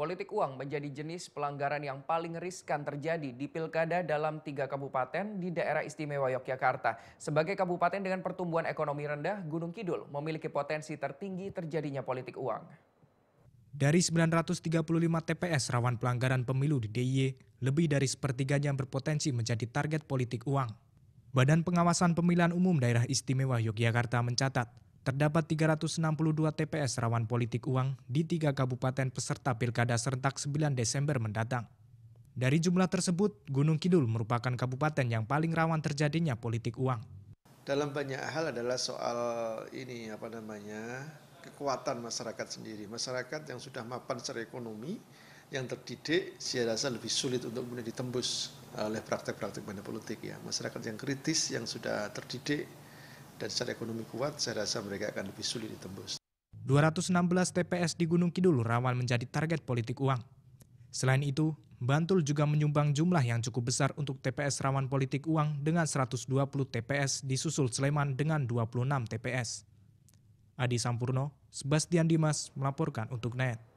Politik uang menjadi jenis pelanggaran yang paling riskan terjadi di pilkada dalam tiga kabupaten di daerah istimewa Yogyakarta. Sebagai kabupaten dengan pertumbuhan ekonomi rendah, Gunung Kidul memiliki potensi tertinggi terjadinya politik uang. Dari 935 TPS rawan pelanggaran pemilu di DIY, lebih dari sepertiganya berpotensi menjadi target politik uang. Badan Pengawasan Pemilihan Umum Daerah Istimewa Yogyakarta mencatat, Terdapat 362 TPS rawan politik uang di tiga kabupaten peserta pilkada serentak 9 Desember mendatang. Dari jumlah tersebut, Gunung Kidul merupakan kabupaten yang paling rawan terjadinya politik uang. Dalam banyak hal adalah soal ini apa namanya kekuatan masyarakat sendiri. Masyarakat yang sudah mapan secara ekonomi, yang terdidik, saya rasa lebih sulit untuk kemudian ditembus eh, oleh praktek-praktek politik ya. Masyarakat yang kritis, yang sudah terdidik, dan secara ekonomi kuat, saya rasa mereka akan lebih sulit ditembus. 216 TPS di Gunung Kidul rawan menjadi target politik uang. Selain itu, Bantul juga menyumbang jumlah yang cukup besar untuk TPS rawan politik uang dengan 120 TPS disusul Sleman dengan 26 TPS. Adi Sampurno, Sebastian Dimas melaporkan untuk NET.